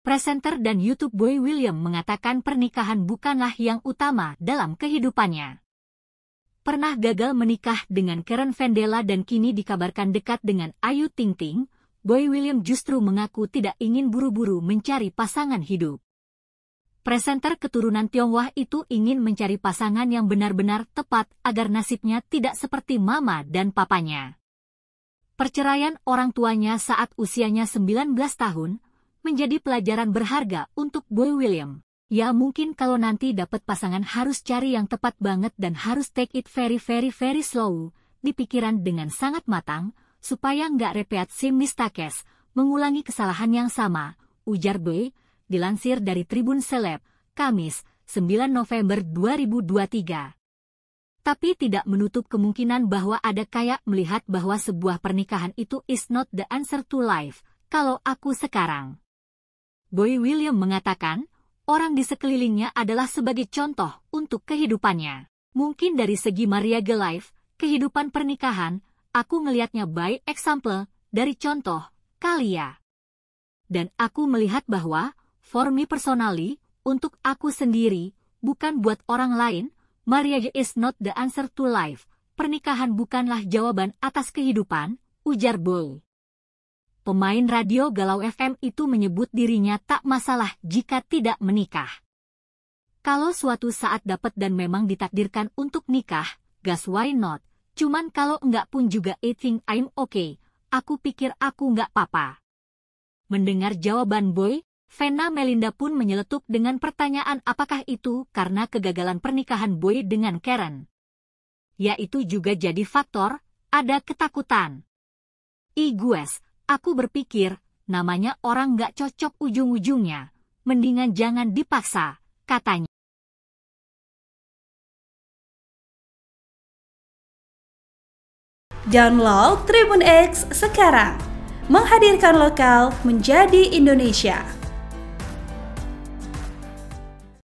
Presenter dan YouTube Boy William mengatakan pernikahan bukanlah yang utama dalam kehidupannya. Pernah gagal menikah dengan Karen Vendela dan kini dikabarkan dekat dengan Ayu Ting Ting, Boy William justru mengaku tidak ingin buru-buru mencari pasangan hidup. Presenter keturunan Tionghoa itu ingin mencari pasangan yang benar-benar tepat agar nasibnya tidak seperti mama dan papanya. Perceraian orang tuanya saat usianya 19 tahun menjadi pelajaran berharga untuk Boy William. Ya mungkin kalau nanti dapat pasangan harus cari yang tepat banget dan harus take it very very very slow, dipikiran dengan sangat matang, supaya nggak repeat si Mistakes, mengulangi kesalahan yang sama, ujar Boy, dilansir dari Tribun Seleb, Kamis, 9 November 2023. Tapi tidak menutup kemungkinan bahwa ada kayak melihat bahwa sebuah pernikahan itu is not the answer to life, kalau aku sekarang. Boy William mengatakan, orang di sekelilingnya adalah sebagai contoh untuk kehidupannya. Mungkin dari segi Maria Gelife, kehidupan pernikahan, aku melihatnya by example, dari contoh, Kalia. Dan aku melihat bahwa, for me personally, untuk aku sendiri, bukan buat orang lain, Maria is not the answer to life. Pernikahan bukanlah jawaban atas kehidupan, ujar Boy pemain radio Galau FM itu menyebut dirinya tak masalah jika tidak menikah. Kalau suatu saat dapat dan memang ditakdirkan untuk nikah, gas why not? Cuman kalau enggak pun juga I think I'm okay. Aku pikir aku enggak papa. Mendengar jawaban Boy, Vena Melinda pun menyeletuk dengan pertanyaan apakah itu karena kegagalan pernikahan Boy dengan Karen. Yaitu juga jadi faktor, ada ketakutan. Igues, Aku berpikir, namanya orang gak cocok ujung-ujungnya. Mendingan jangan dipaksa, katanya. Download Tribun X sekarang. Menghadirkan lokal menjadi Indonesia.